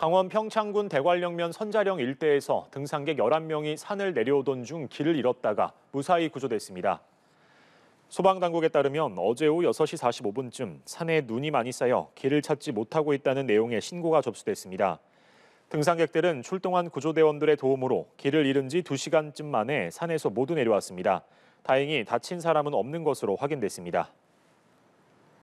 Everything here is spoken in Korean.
강원 평창군 대관령면 선자령 일대에서 등산객 11명이 산을 내려오던 중 길을 잃었다가 무사히 구조됐습니다. 소방당국에 따르면 어제 오후 6시 45분쯤 산에 눈이 많이 쌓여 길을 찾지 못하고 있다는 내용의 신고가 접수됐습니다. 등산객들은 출동한 구조대원들의 도움으로 길을 잃은 지 2시간쯤 만에 산에서 모두 내려왔습니다. 다행히 다친 사람은 없는 것으로 확인됐습니다.